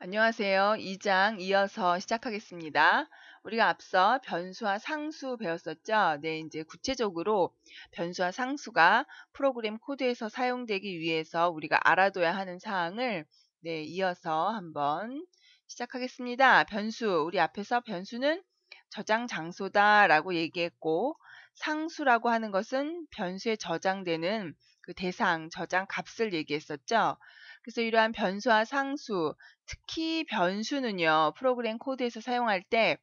안녕하세요. 2장 이어서 시작하겠습니다. 우리가 앞서 변수와 상수 배웠었죠? 네, 이제 구체적으로 변수와 상수가 프로그램 코드에서 사용되기 위해서 우리가 알아둬야 하는 사항을 네, 이어서 한번 시작하겠습니다. 변수, 우리 앞에서 변수는 저장 장소다 라고 얘기했고, 상수라고 하는 것은 변수에 저장되는 그 대상, 저장 값을 얘기했었죠? 그래서 이러한 변수와 상수, 특히 변수는요, 프로그램 코드에서 사용할 때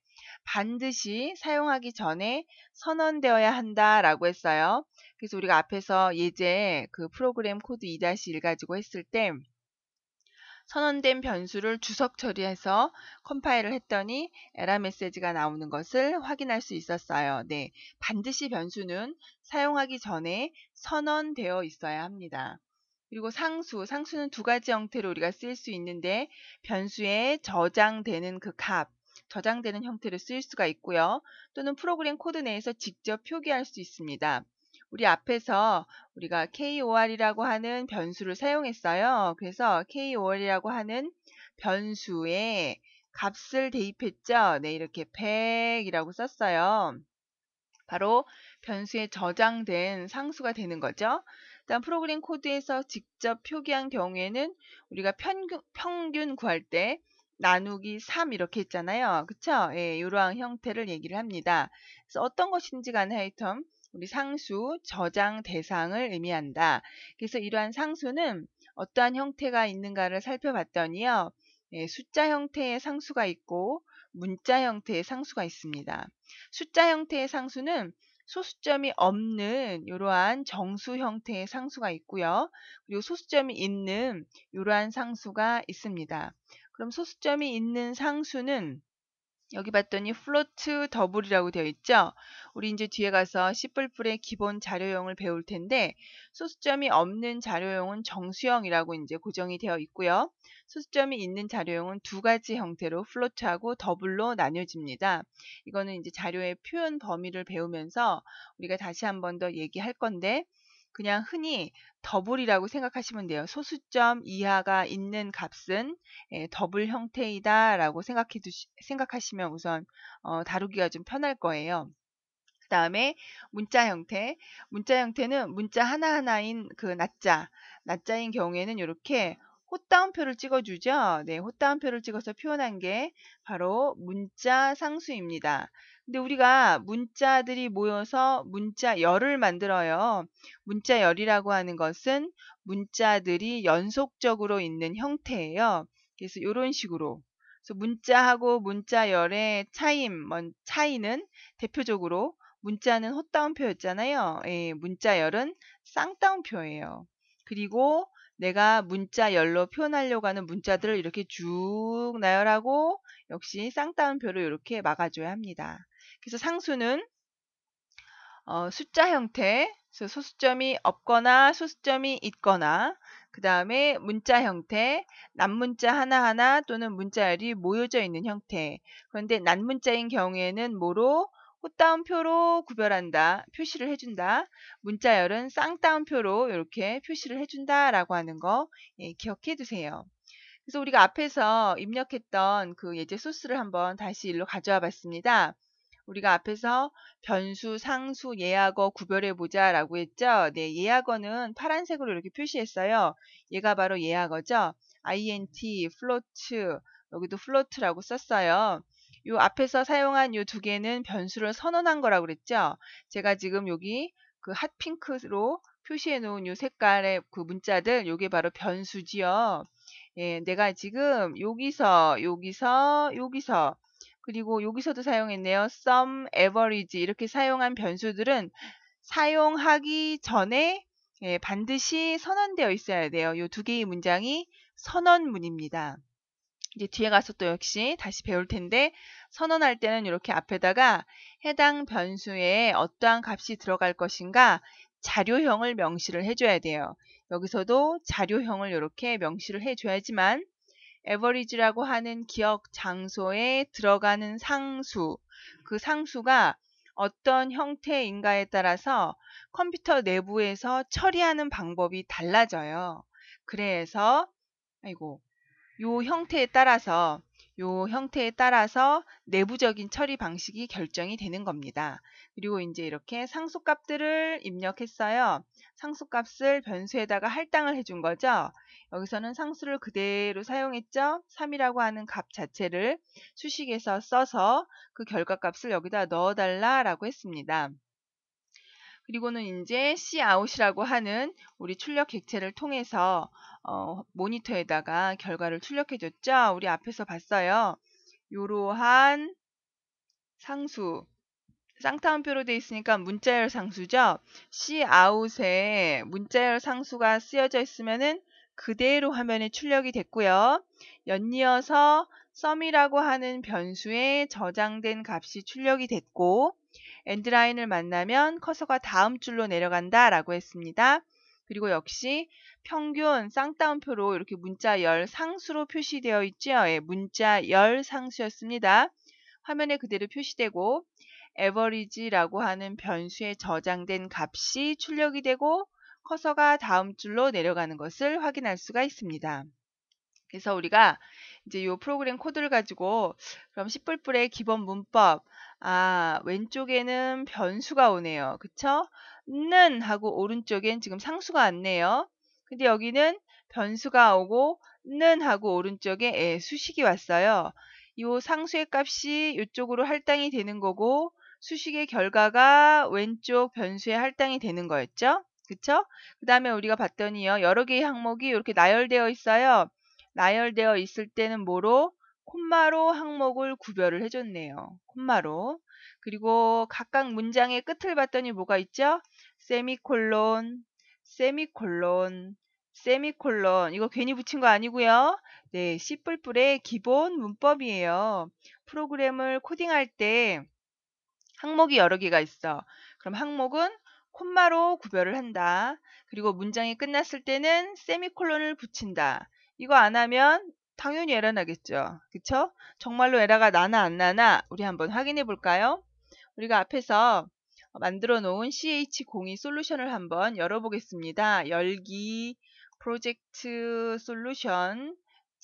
반드시 사용하기 전에 선언되어야 한다라고 했어요. 그래서 우리가 앞에서 예제 그 프로그램 코드 2-1 가지고 했을 때 선언된 변수를 주석 처리해서 컴파일을 했더니 에러 메시지가 나오는 것을 확인할 수 있었어요. 네, 반드시 변수는 사용하기 전에 선언되어 있어야 합니다. 그리고 상수, 상수는 두 가지 형태로 우리가 쓸 수 있는데 변수에 저장되는 그 값, 저장되는 형태로 쓸 수가 있고요. 또는 프로그램 코드 내에서 직접 표기할 수 있습니다. 우리 앞에서 우리가 KOR이라고 하는 변수를 사용했어요. 그래서 KOR이라고 하는 변수에 값을 대입했죠. 네, 이렇게 100이라고 썼어요. 바로 변수에 저장된 상수가 되는 거죠. 그 다음 프로그램 코드에서 직접 표기한 경우에는 우리가 평균, 평균 구할 때 나누기 3 이렇게 했잖아요. 그쵸? 예, 이러한 형태를 얘기를 합니다. 그래서 어떤 것인지 간에 하여튼 우리 상수, 저장 대상을 의미한다. 그래서 이러한 상수는 어떠한 형태가 있는가를 살펴봤더니요. 예, 숫자 형태의 상수가 있고 문자 형태의 상수가 있습니다. 숫자 형태의 상수는 소수점이 없는 이러한 정수 형태의 상수가 있고요. 그리고 소수점이 있는 이러한 상수가 있습니다. 그럼 소수점이 있는 상수는 여기 봤더니 float 더블이라고 되어 있죠. 우리 이제 뒤에 가서 C++의 기본 자료형을 배울 텐데 소수점이 없는 자료형은 정수형이라고 이제 고정이 되어 있고요. 소수점이 있는 자료형은 두 가지 형태로 float하고 더블로 나뉘어집니다. 이거는 이제 자료의 표현 범위를 배우면서 우리가 다시 한 번 더 얘기할 건데 그냥 흔히 더블이라고 생각하시면 돼요. 소수점 이하가 있는 값은 예, 더블 형태이다라고 생각해 두시, 생각하시면 우선 어, 다루기가 좀 편할 거예요. 그 다음에 문자 형태. 문자 형태는 문자 하나하나인 그 낱자. 낱자인 경우에는 이렇게 호따옴표를 찍어주죠. 네, 호따옴표를 찍어서 표현한 게 바로 문자 상수입니다. 근데 우리가 문자들이 모여서 문자열을 만들어요. 문자열이라고 하는 것은 문자들이 연속적으로 있는 형태예요. 그래서 이런 식으로. 그래서 문자하고 문자열의 차임, 차이는 대표적으로 문자는 헛다운표였잖아요. 예, 문자열은 쌍다운표예요 그리고 내가 문자열로 표현하려고 하는 문자들을 이렇게 쭉 나열하고 역시 쌍따옴표를 이렇게 막아줘야 합니다. 그래서 상수는 어, 숫자 형태, 소수점이 없거나 소수점이 있거나 그 다음에 문자 형태, 난문자 하나하나 또는 문자열이 모여져 있는 형태. 그런데 난문자인 경우에는 뭐로? 호따옴표로 구별한다, 표시를 해준다. 문자열은 쌍따옴표로 이렇게 표시를 해준다라고 하는 거 예, 기억해 두세요. 그래서 우리가 앞에서 입력했던 그 예제 소스를 한번 다시 일로 가져와 봤습니다. 우리가 앞에서 변수, 상수, 예약어 구별해 보자 라고 했죠. 네, 예약어는 파란색으로 이렇게 표시했어요. 얘가 바로 예약어죠. int, float, 여기도 float라고 썼어요. 이 앞에서 사용한 이 두 개는 변수를 선언한 거라고 그랬죠. 제가 지금 여기 그 핫핑크로 표시해 놓은 이 색깔의 그 문자들 이게 바로 변수지요. 예, 내가 지금 여기서 여기서 여기서 그리고 여기서도 사용했네요. sum, average 이렇게 사용한 변수들은 사용하기 전에 예, 반드시 선언되어 있어야 돼요. 이 두 개의 문장이 선언문입니다. 이제 뒤에 가서 또 역시 다시 배울 텐데 선언할 때는 이렇게 앞에다가 해당 변수에 어떠한 값이 들어갈 것인가 자료형을 명시를 해줘야 돼요. 여기서도 자료형을 이렇게 명시를 해줘야지만 에버리지라고 하는 기억 장소에 들어가는 상수, 그 상수가 어떤 형태인가에 따라서 컴퓨터 내부에서 처리하는 방법이 달라져요. 그래서 아이고 요 형태에 따라서 요 형태에 따라서 내부적인 처리 방식이 결정이 되는 겁니다. 그리고 이제 이렇게 상수값들을 입력했어요. 상수값을 변수에다가 할당을 해준 거죠. 여기서는 상수를 그대로 사용했죠. 3이라고 하는 값 자체를 수식에서 써서 그 결과값을 여기다 넣어달라라고 했습니다. 그리고는 이제 Cout이라고 하는 우리 출력 객체를 통해서 어, 모니터에다가 결과를 출력해줬죠. 우리 앞에서 봤어요. 이러한 상수 쌍타운표로 돼 있으니까 문자열 상수죠. C 아웃에 문자열 상수가 쓰여져 있으면은 그대로 화면에 출력이 됐고요. 연이어서 썸이라고 하는 변수에 저장된 값이 출력이 됐고 엔드라인을 만나면 커서가 다음 줄로 내려간다 라고 했습니다. 그리고 역시 평균 쌍따옴표로 이렇게 문자 열 상수로 표시되어 있죠 예, 문자 열 상수였습니다. 화면에 그대로 표시되고 에버리지라고 하는 변수에 저장된 값이 출력이 되고 커서가 다음 줄로 내려가는 것을 확인할 수가 있습니다. 그래서 우리가 이제 이 프로그램 코드를 가지고 그럼 10불불의 기본 문법 아 왼쪽에는 변수가 오네요. 그쵸? 는 하고 오른쪽엔 지금 상수가 왔네요. 근데 여기는 변수가 오고 는 하고 오른쪽에 예, 수식이 왔어요. 이 상수의 값이 이쪽으로 할당이 되는 거고 수식의 결과가 왼쪽 변수에 할당이 되는 거였죠. 그쵸? 그 다음에 우리가 봤더니요. 여러 개의 항목이 이렇게 나열되어 있어요. 나열되어 있을 때는 뭐로? 콤마로 항목을 구별을 해줬네요. 콤마로. 그리고 각각 문장의 끝을 봤더니 뭐가 있죠? 세미콜론, 세미콜론, 세미콜론. 이거 괜히 붙인 거 아니고요. 네, C++의 기본 문법이에요. 프로그램을 코딩할 때 항목이 여러 개가 있어. 그럼 항목은 콤마로 구별을 한다. 그리고 문장이 끝났을 때는 세미콜론을 붙인다. 이거 안 하면 당연히 에러 나겠죠. 그쵸? 정말로 에러가 나나 안 나나 우리 한번 확인해 볼까요? 우리가 앞에서 만들어 놓은 CH02 솔루션을 한번 열어보겠습니다. 열기, 프로젝트 솔루션,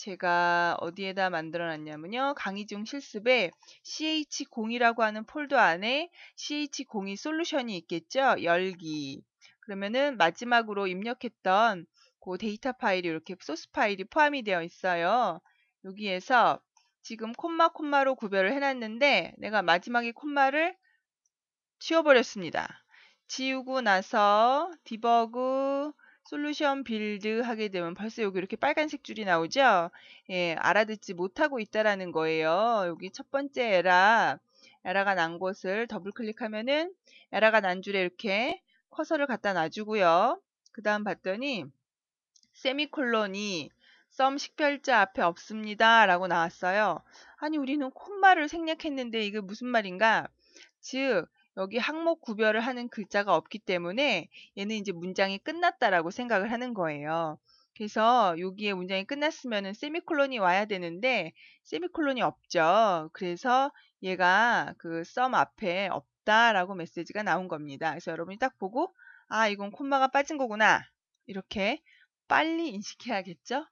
제가 어디에다 만들어 놨냐면요. 강의 중 실습에 CH0이라고 하는 폴더 안에 c h 0이 솔루션이 있겠죠. 열기. 그러면은 마지막으로 입력했던 그 데이터 파일이 이렇게 소스 파일이 포함이 되어 있어요. 여기에서 지금 콤마 콤마로 구별을 해놨는데 내가 마지막에 콤마를 지워버렸습니다. 지우고 나서 디버그 솔루션 빌드 하게 되면 벌써 여기 이렇게 빨간색 줄이 나오죠? 예, 알아듣지 못하고 있다라는 거예요. 여기 첫 번째 에라, 에라가 난 곳을 더블 클릭하면은 에라가 난 줄에 이렇게 커서를 갖다 놔주고요. 그 다음 봤더니 세미콜론이 썸 식별자 앞에 없습니다. 라고 나왔어요. 아니, 우리는 콤마를 생략했는데 이게 무슨 말인가? 즉, 여기 항목 구별을 하는 글자가 없기 때문에 얘는 이제 문장이 끝났다라고 생각을 하는 거예요. 그래서 여기에 문장이 끝났으면 세미콜론이 와야 되는데 세미콜론이 없죠. 그래서 얘가 그 썸 앞에 없다라고 메시지가 나온 겁니다. 그래서 여러분이 딱 보고 아 이건 콤마가 빠진 거구나 이렇게 빨리 인식해야겠죠.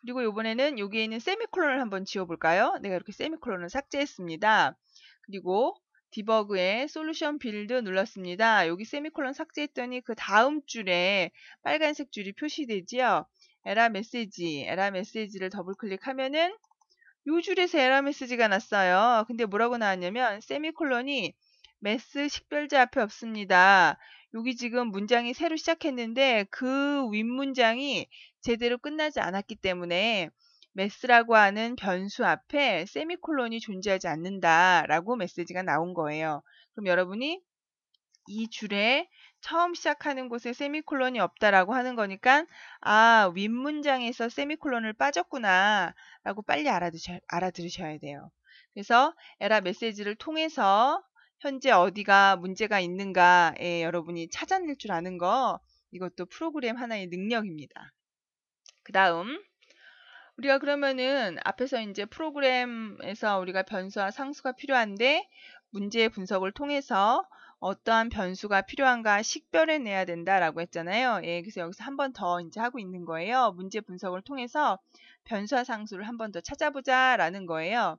그리고 이번에는 여기에 있는 세미콜론을 한번 지워볼까요? 내가 이렇게 세미콜론을 삭제했습니다. 그리고 디버그에 솔루션 빌드 눌렀습니다. 여기 세미콜론 삭제했더니 그 다음 줄에 빨간색 줄이 표시되지요. 에라 메시지, 에라 메시지를 더블 클릭하면은 요 줄에서 에라 메시지가 났어요. 근데 뭐라고 나왔냐면 세미콜론이 메스 식별자 앞에 없습니다. 여기 지금 문장이 새로 시작했는데 그 윗문장이 제대로 끝나지 않았기 때문에 매스라고 하는 변수 앞에 세미콜론이 존재하지 않는다라고 메시지가 나온 거예요. 그럼 여러분이 이 줄에 처음 시작하는 곳에 세미콜론이 없다라고 하는 거니까 아, 윗문장에서 세미콜론을 빠졌구나라고 빨리 알아두셔, 알아들으셔야 돼요. 그래서 에라 메시지를 통해서 현재 어디가 문제가 있는가에 여러분이 찾아낼 줄 아는 거 이것도 프로그램 하나의 능력입니다. 그 다음 우리가 그러면은 앞에서 이제 프로그램에서 우리가 변수와 상수가 필요한데 문제 분석을 통해서 어떠한 변수가 필요한가 식별해 내야 된다라고 했잖아요. 예, 그래서 여기서 한 번 더 이제 하고 있는 거예요. 문제 분석을 통해서 변수와 상수를 한 번 더 찾아보자라는 거예요.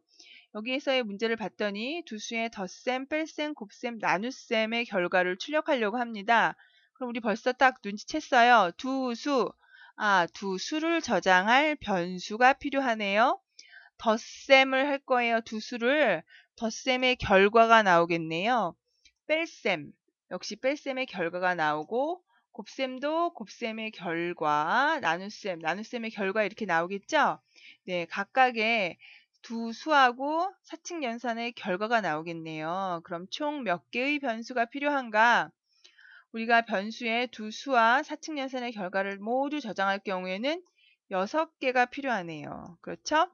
여기에서의 문제를 봤더니 두 수의 덧셈, 뺄셈, 곱셈, 나눗셈의 결과를 출력하려고 합니다. 그럼 우리 벌써 딱 눈치챘어요. 두 수, 아, 두 수를 저장할 변수가 필요하네요. 덧셈을 할 거예요. 두 수를 덧셈의 결과가 나오겠네요. 뺄셈 역시 뺄셈의 결과가 나오고 곱셈도 곱셈의 결과, 나눗셈, 나눗셈의 결과 이렇게 나오겠죠? 네, 각각의 두 수하고 사칙 연산의 결과가 나오겠네요. 그럼 총 몇 개의 변수가 필요한가? 우리가 변수의 두 수와 사칙 연산의 결과를 모두 저장할 경우에는 6개가 필요하네요. 그렇죠?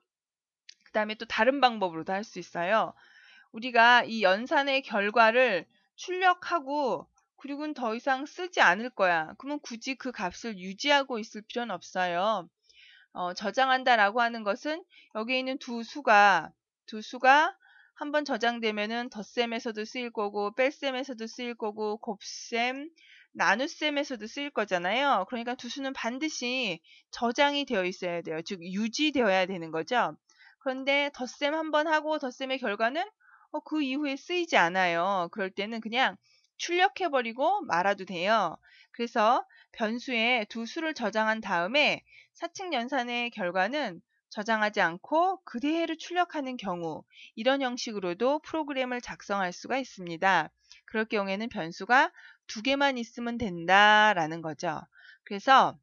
그 다음에 또 다른 방법으로도 할 수 있어요. 우리가 이 연산의 결과를 출력하고 그리고는 더 이상 쓰지 않을 거야. 그러면 굳이 그 값을 유지하고 있을 필요는 없어요. 어, 저장한다라고 하는 것은 여기에 있는 두 수가 두 수가 한번 저장되면은 덧셈에서도 쓰일 거고 뺄셈에서도 쓰일 거고 곱셈, 나눗셈에서도 쓰일 거잖아요. 그러니까 두 수는 반드시 저장이 되어 있어야 돼요. 즉 유지되어야 되는 거죠. 그런데 덧셈 한 번 하고 덧셈의 결과는 어, 그 이후에 쓰이지 않아요. 그럴 때는 그냥 출력해버리고 말아도 돼요. 그래서 변수에 두 수를 저장한 다음에 사칙 연산의 결과는 저장하지 않고 그대로 출력하는 경우 이런 형식으로도 프로그램을 작성할 수가 있습니다. 그럴 경우에는 변수가 두 개만 있으면 된다라는 거죠. 그래서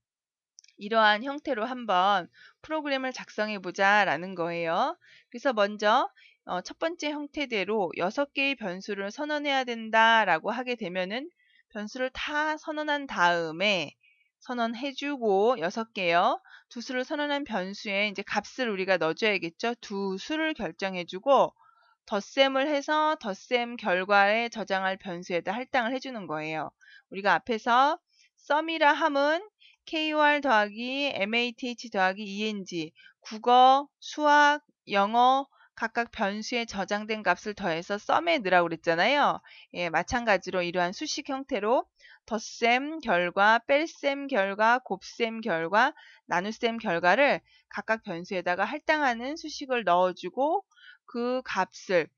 이러한 형태로 한번 프로그램을 작성해 보자라는 거예요. 그래서 먼저 어, 첫 번째 형태대로 6개의 변수를 선언해야 된다라고 하게 되면은 변수를 다 선언한 다음에 선언해주고 여섯 개요. 두 수를 선언한 변수에 이제 값을 우리가 넣어줘야겠죠. 두 수를 결정해주고 덧셈을 해서 덧셈 결과에 저장할 변수에다 할당을 해주는 거예요. 우리가 앞에서 썸이라 함은 KOR 더하기 MATH 더하기 ENG 국어, 수학, 영어, 각각 변수에 저장된 값을 더해서 썸에 넣으라고 그랬잖아요. 예, 마찬가지로 이러한 수식 형태로 덧셈 결과, 뺄셈 결과, 곱셈 결과, 나눗셈 결과를 각각 변수에다가 할당하는 수식을 넣어주고 그 값을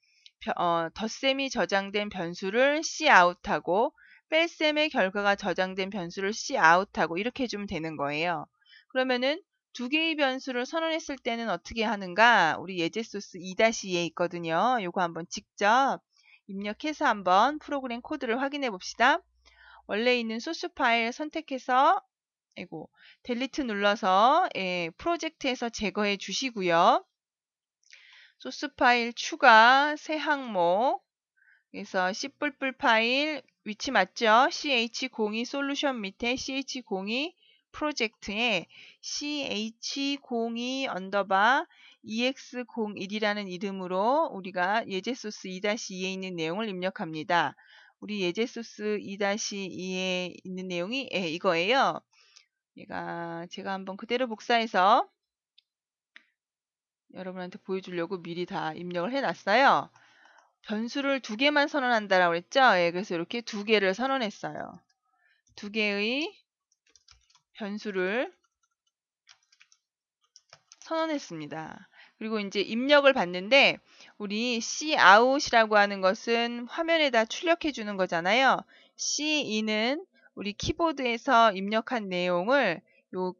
어, 덧셈이 저장된 변수를 c o u t 하고 뺄셈의 결과가 저장된 변수를 c o u t 하고 이렇게 해주면 되는 거예요. 그러면은 두 개의 변수를 선언했을 때는 어떻게 하는가? 우리 예제 소스 2-2에 있거든요. 요거 한번 직접 입력해서 한번 프로그램 코드를 확인해 봅시다. 원래 있는 소스 파일 선택해서 이고 델리트 눌러서 예, 프로젝트에서 제거해 주시고요. 소스 파일 추가 새 항목 그래서 C++ 파일 위치 맞죠? ch02 솔루션 밑에 ch02 프로젝트에 ch02 언더바 ex01이라는 이름으로 우리가 예제 소스 2-2에 있는 내용을 입력합니다. 우리 예제 소스 2-2에 있는 내용이 예, 이거예요. 얘가 제가 한번 그대로 복사해서 여러분한테 보여주려고 미리 다 입력을 해놨어요. 변수를 두 개만 선언한다라고 했죠. 예, 그래서 이렇게 두 개를 선언했어요. 두 개의 변수를 선언했습니다. 그리고 이제 입력을 받는데 우리 cout이라고 하는 것은 화면에다 출력해 주는 거잖아요. cin은 우리 키보드에서 입력한 내용을 요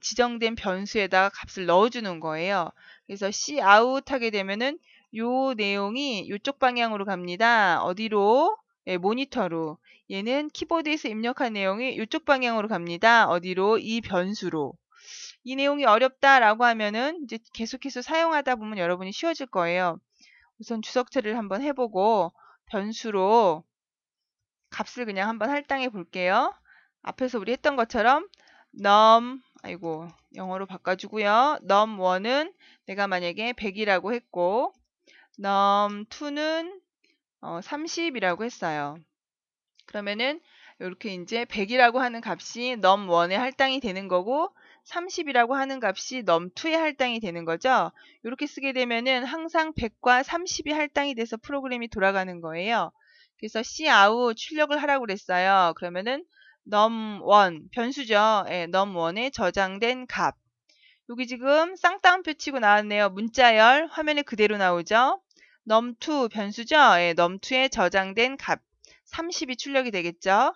지정된 변수에다가 값을 넣어주는 거예요. 그래서 cout 하게 되면은 요 내용이 요쪽 방향으로 갑니다. 어디로? 네, 모니터로. 얘는 키보드에서 입력한 내용이 이쪽 방향으로 갑니다. 어디로? 이 변수로. 이 내용이 어렵다라고 하면은 이제 계속해서 사용하다 보면 여러분이 쉬워질 거예요. 우선 주석 체를 한번 해보고 변수로 값을 그냥 한번 할당해 볼게요. 앞에서 우리 했던 것처럼 num 아이고 영어로 바꿔주고요. num1은 내가 만약에 100이라고 했고 num2는 어, 30이라고 했어요. 그러면은 이렇게 이제 100이라고 하는 값이 넘1에 할당이 되는 거고 30이라고 하는 값이 넘2에 할당이 되는 거죠. 이렇게 쓰게 되면은 항상 100과 30이 할당이 돼서 프로그램이 돌아가는 거예요. 그래서 cout 출력을 하라고 그랬어요. 그러면은 넘1 변수죠. 예, 넘1에 저장된 값. 여기 지금 쌍따옴표 치고 나왔네요. 문자열 화면에 그대로 나오죠. 넘2 변수죠. 예, 넘2에 저장된 값. 30이 출력이 되겠죠.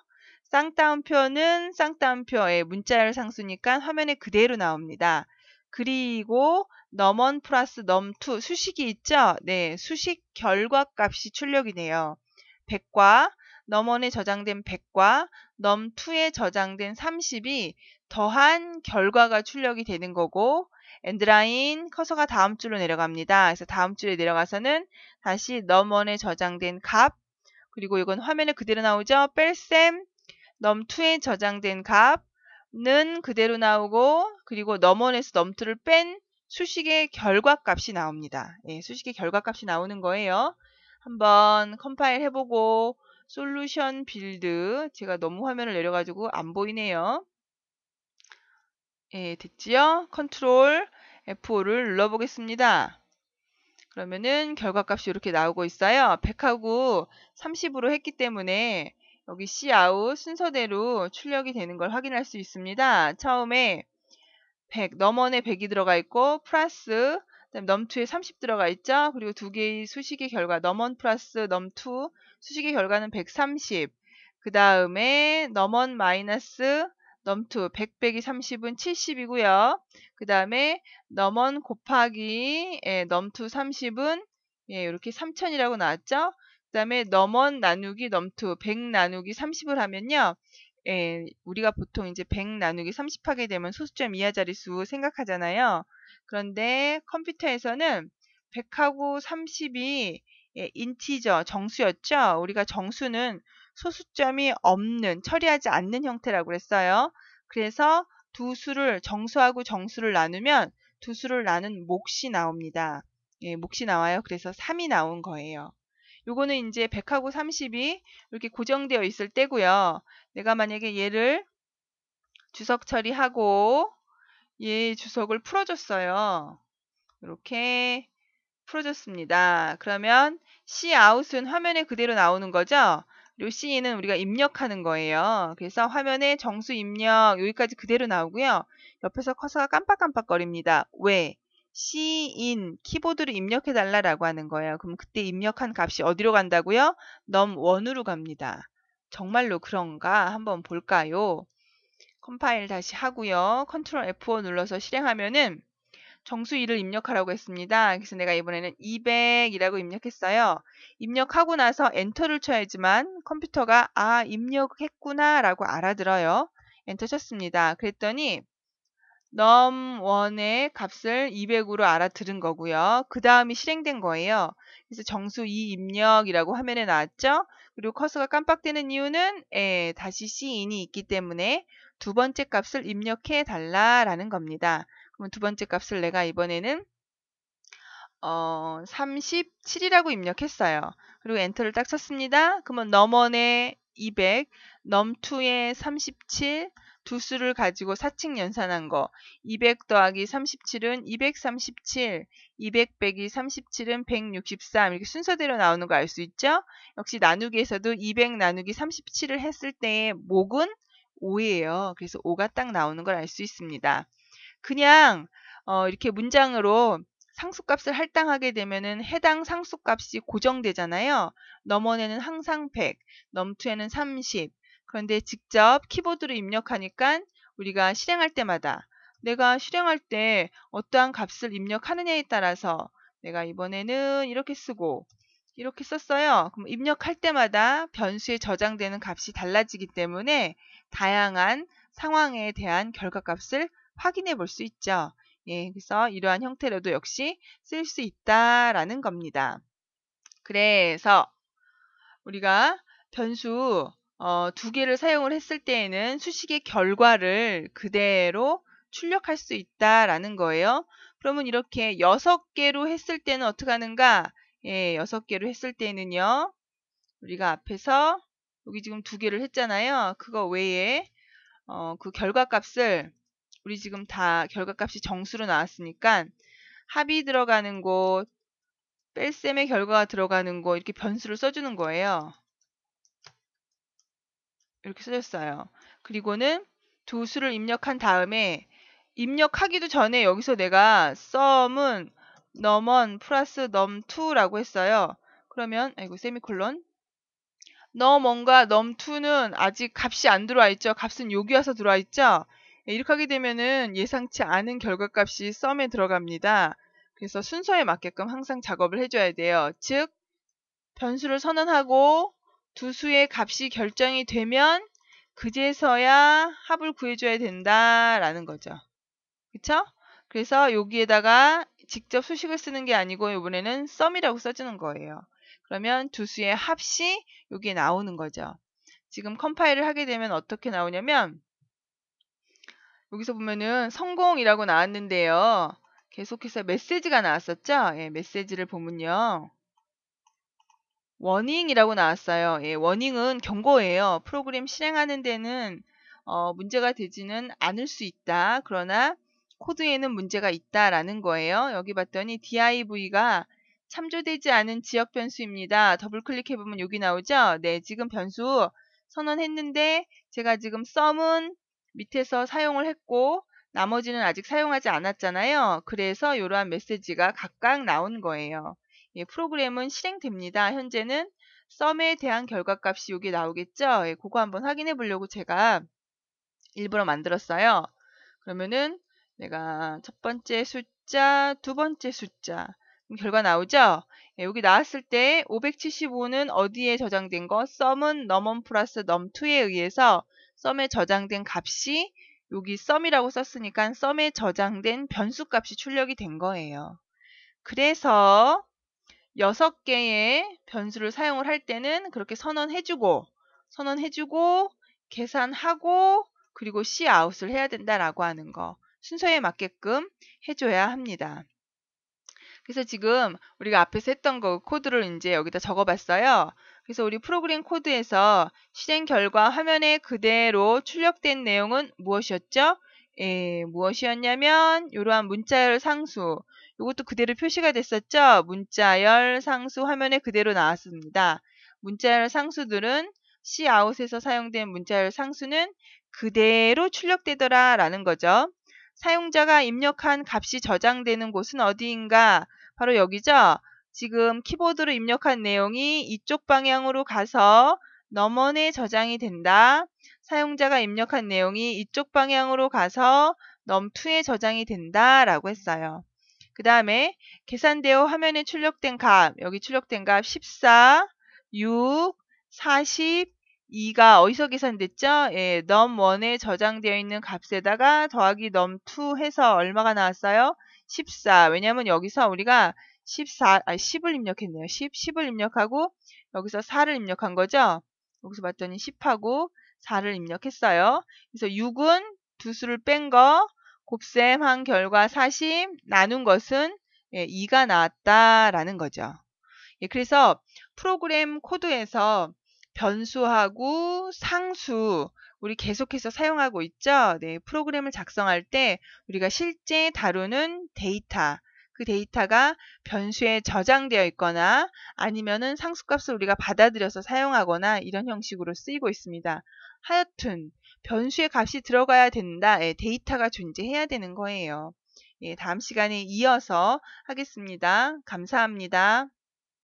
쌍따옴표는 쌍따옴표의 문자열 상수니까 화면에 그대로 나옵니다. 그리고 넘원 플러스 넘투 수식이 있죠? 네, 수식 결과 값이 출력이 네요 100과 넘원에 저장된 100과 넘투에 저장된 30이 더한 결과가 출력이 되는 거고 엔드라인 커서가 다음 줄로 내려갑니다. 그래서 다음 줄에 내려가서는 다시 넘원에 저장된 값 그리고 이건 화면에 그대로 나오죠. 뺄셈 넘투에 저장된 값은 그대로 나오고 그리고 넘원에서 넘투를뺀 수식의 결과값이 나옵니다. 예, 수식의 결과값이 나오는 거예요. 한번 컴파일 해보고 솔루션 빌드 제가 너무 화면을 내려가지고 안 보이네요. 예, 됐지요? 컨트롤 F5를 눌러보겠습니다. 그러면은 결과값이 이렇게 나오고 있어요. 100하고 30으로 했기 때문에 여기 c 아웃 순서대로 출력이 되는 걸 확인할 수 있습니다. 처음에 100, 넘원에 100이 들어가 있고 플러스 넘투에 30 들어가 있죠. 그리고 두 개의 수식의 결과 넘원 플러스 넘투 수식의 결과는 130. 그 다음에 넘원 마이너스 넘투 100 빼기 30은 70이고요. 그 다음에 넘원 곱하기 예, 넘투 30은 예, 이렇게 3000이라고 나왔죠. 그 다음에 넘원 나누기 넘투 100 나누기 30을 하면요. 예, 우리가 보통 이제 100 나누기 30 하게 되면 소수점 이하 자릿수 생각하잖아요. 그런데 컴퓨터에서는 100하고 30이 예, 인티저 정수였죠. 우리가 정수는 소수점이 없는 처리하지 않는 형태라고 그랬어요. 그래서 두 수를 정수하고 정수를 나누면 두 수를 나눈 몫이 나옵니다. 예, 몫이 나와요. 그래서 3이 나온 거예요. 요거는 이제 100하고 30이 이렇게 고정되어 있을 때고요. 내가 만약에 얘를 주석 처리하고 얘 주석을 풀어줬어요. 이렇게 풀어줬습니다. 그러면 C 아웃은 화면에 그대로 나오는 거죠. 루시인은 우리가 입력하는 거예요. 그래서 화면에 정수 입력 여기까지 그대로 나오고요. 옆에서 커서가 깜빡깜빡거립니다. 왜? 시인키보드를 입력해달라라고 하는 거예요. 그럼 그때 입력한 값이 어디로 간다고요? 넘원으로 갑니다. 정말로 그런가 한번 볼까요? 컴파일 다시 하고요. 컨트롤 F5 눌러서 실행하면은 정수일을 입력하라고 했습니다. 그래서 내가 이번에는 200이라고 입력했어요. 입력하고 나서 엔터를 쳐야지만 컴퓨터가 아 입력했구나 라고 알아들어요. 엔터 쳤습니다. 그랬더니 넘원의 값을 200으로 알아들은 거고요. 그 다음이 실행된 거예요. 그래서 정수 2 입력이라고 화면에 나왔죠. 그리고 커서가 깜빡대는 이유는 에, 예, 다시 C인이 있기 때문에 두 번째 값을 입력해 달라라는 겁니다. 그럼 두 번째 값을 내가 이번에는 어, 37이라고 입력했어요. 그리고 엔터를 딱 쳤습니다. 그러면 넘원에 200, 넘투에 37, 두 수를 가지고 사칙 연산한 거. 200 더하기 37은 237, 200 빼기 37은 163. 이렇게 순서대로 나오는 거 알 수 있죠? 역시 나누기에서도 200 나누기 37을 했을 때의 목은 5예요. 그래서 5가 딱 나오는 걸 알 수 있습니다. 그냥 어, 이렇게 문장으로 상수값을 할당하게 되면은 해당 상수값이 고정되잖아요. 넘어내는 항상 100, 넘투에는 30. 그런데 직접 키보드로 입력하니까 우리가 실행할 때마다 내가 실행할 때 어떠한 값을 입력하느냐에 따라서 내가 이번에는 이렇게 쓰고 이렇게 썼어요. 그럼 입력할 때마다 변수에 저장되는 값이 달라지기 때문에 다양한 상황에 대한 결과값을 확인해 볼 수 있죠. 예, 그래서 이러한 형태로도 역시 쓸 수 있다라는 겁니다. 그래서 우리가 변수 어, 두 개를 사용을 했을 때에는 수식의 결과를 그대로 출력할 수 있다라는 거예요. 그러면 이렇게 여섯 개로 했을 때는 어떻게 하는가? 예, 여섯 개로 했을 때는요. 우리가 앞에서 여기 지금 두 개를 했잖아요. 그거 외에 어, 그 결과 값을 우리 지금 다 결과값이 정수로 나왔으니까 합이 들어가는 곳, 뺄셈의 결과가 들어가는 곳 이렇게 변수를 써주는 거예요. 이렇게 써줬어요. 그리고는 두 수를 입력한 다음에 입력하기도 전에 여기서 내가 s u m 은 n u 넘원 플러스 m 2라고 했어요. 그러면 아이고 세미콜론 넘1과 m 2는 아직 값이 안 들어와 있죠. 값은 여기 와서 들어와 있죠. 네, 이렇게 하게 되면은 예상치 않은 결과값이 썸에 들어갑니다. 그래서 순서에 맞게끔 항상 작업을 해줘야 돼요. 즉 변수를 선언하고 두 수의 값이 결정이 되면 그제서야 합을 구해줘야 된다라는 거죠. 그쵸? 그래서 여기에다가 직접 수식을 쓰는 게 아니고 이번에는 썸이라고 써주는 거예요. 그러면 두 수의 합시 여기에 나오는 거죠. 지금 컴파일을 하게 되면 어떻게 나오냐면 여기서 보면은 성공이라고 나왔는데요. 계속해서 메시지가 나왔었죠. 예, 메시지를 보면요. 워닝이라고 나왔어요. 예, 워닝은 경고예요. 프로그램 실행하는 데는 어, 문제가 되지는 않을 수 있다. 그러나 코드에는 문제가 있다라는 거예요. 여기 봤더니 div가 참조되지 않은 지역 변수입니다. 더블 클릭해 보면 여기 나오죠. 네, 지금 변수 선언했는데 제가 지금 썸은 밑에서 사용을 했고 나머지는 아직 사용하지 않았잖아요. 그래서 이러한 메시지가 각각 나온 거예요. 예, 프로그램은 실행됩니다. 현재는 썸에 대한 결과값이 여기 나오겠죠. 예, 그거 한번 확인해 보려고 제가 일부러 만들었어요. 그러면은 내가 첫 번째 숫자, 두 번째 숫자, 결과 나오죠? 예, 여기 나왔을 때 575는 어디에 저장된 거? 썸은 넘원 플러스 넘2에 의해서 썸에 저장된 값이 여기 썸이라고 썼으니까 썸에 저장된 변수 값이 출력이 된 거예요. 그래서 6개의 변수를 사용을 할 때는 그렇게 선언해주고 선언해주고 계산하고 그리고 c 아웃을 해야 된다라고 하는 거 순서에 맞게끔 해줘야 합니다. 그래서 지금 우리가 앞에서 했던 거 코드를 이제 여기다 적어봤어요. 그래서 우리 프로그램 코드에서 실행 결과 화면에 그대로 출력된 내용은 무엇이었죠? 예, 무엇이었냐면 이러한 문자열 상수 이것도 그대로 표시가 됐었죠. 문자열 상수 화면에 그대로 나왔습니다. 문자열 상수들은 c 아웃에서 사용된 문자열 상수는 그대로 출력되더라 라는 거죠. 사용자가 입력한 값이 저장되는 곳은 어디인가? 바로 여기죠. 지금 키보드로 입력한 내용이 이쪽 방향으로 가서 넘원에 저장이 된다. 사용자가 입력한 내용이 이쪽 방향으로 가서 넘투에 저장이 된다. 라고 했어요. 그 다음에 계산되어 화면에 출력된 값, 여기 출력된 값 14, 6, 40, 2가 어디서 계산됐죠? 예, 넘원에 저장되어 있는 값에다가 더하기 넘2 해서 얼마가 나왔어요? 14. 왜냐면 여기서 우리가 14, 아 10을 입력했네요. 10, 10을 입력하고 여기서 4를 입력한 거죠. 여기서 봤더니 10하고 4를 입력했어요. 그래서 6은 두 수를 뺀 거, 곱셈한 결과 40, 나눈 것은 예, 2가 나왔다라는 거죠. 예, 그래서 프로그램 코드에서 변수하고 상수 우리 계속해서 사용하고 있죠. 네, 프로그램을 작성할 때 우리가 실제 다루는 데이터 그 데이터가 변수에 저장되어 있거나 아니면은 상수값을 우리가 받아들여서 사용하거나 이런 형식으로 쓰이고 있습니다. 하여튼 변수의 값이 들어가야 된다. 예, 데이터가 존재해야 되는 거예요. 예, 다음 시간에 이어서 하겠습니다. 감사합니다.